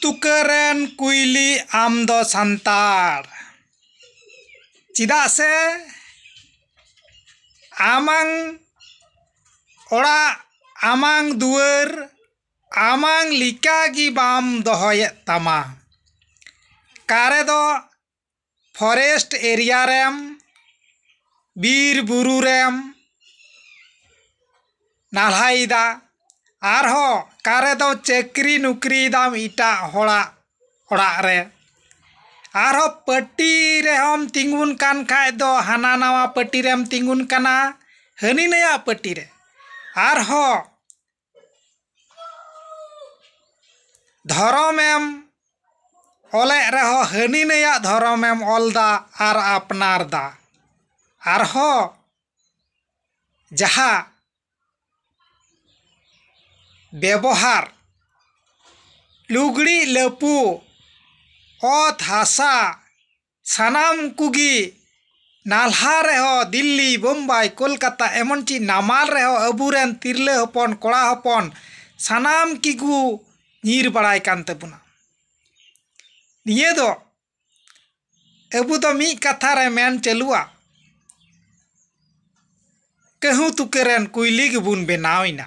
ᱛᱩᱠᱟᱹᱨᱮᱱ ᱠᱩᱭᱞᱤ ᱟᱢ ᱫᱚ ᱥᱟᱱᱛᱟᱲ ᱪᱮᱫᱟᱜ ᱥᱮ ᱟᱢᱟᱝ ᱚᱲᱟᱜ ᱟᱢᱟᱝ ᱫᱩᱣᱟᱹᱨ ᱟᱢᱟᱝ ᱞᱮᱠᱟᱜᱮ ᱵᱟᱢ ᱫᱚᱦᱚᱭᱮᱫ ᱛᱟᱢᱟ ᱠᱟᱨᱮ ᱫᱚ ᱯᱷᱚᱨᱮᱥᱴ ᱮᱨᱤᱭᱟ ᱨᱮᱢ ᱵᱤᱨ ᱵᱩᱨᱩ ᱨᱮᱢ ᱱᱟᱞᱦᱟᱭᱮᱫᱟ ᱟᱨᱦᱚᱸ कारेद चक्री नौकरी इटा होड़ा रे और पटी रेम तिंगन कान खाद हना नवा पटी रेम तिंगन करना हानि नया पटी रे और धरम एम ओले रेह हानि नया धरम एम ओलदा और आपनार दा और जहा ব্যবহার লুগড়ি লেপু অত হাসা সানাম কুগি নালহা রেহ দিল্লি বোম্বাই কলকাতা এমনকি নামাল রেহ আবুরেন তিরলে হপন কড়া হপন সানাম কিগু নির বাড়াই কান তাবুনা নিয়ে দো আবু দো মি কথা রে মেন চালুয়া কেহু তুকেরেন কুইলি গেবুন বেনাওইনা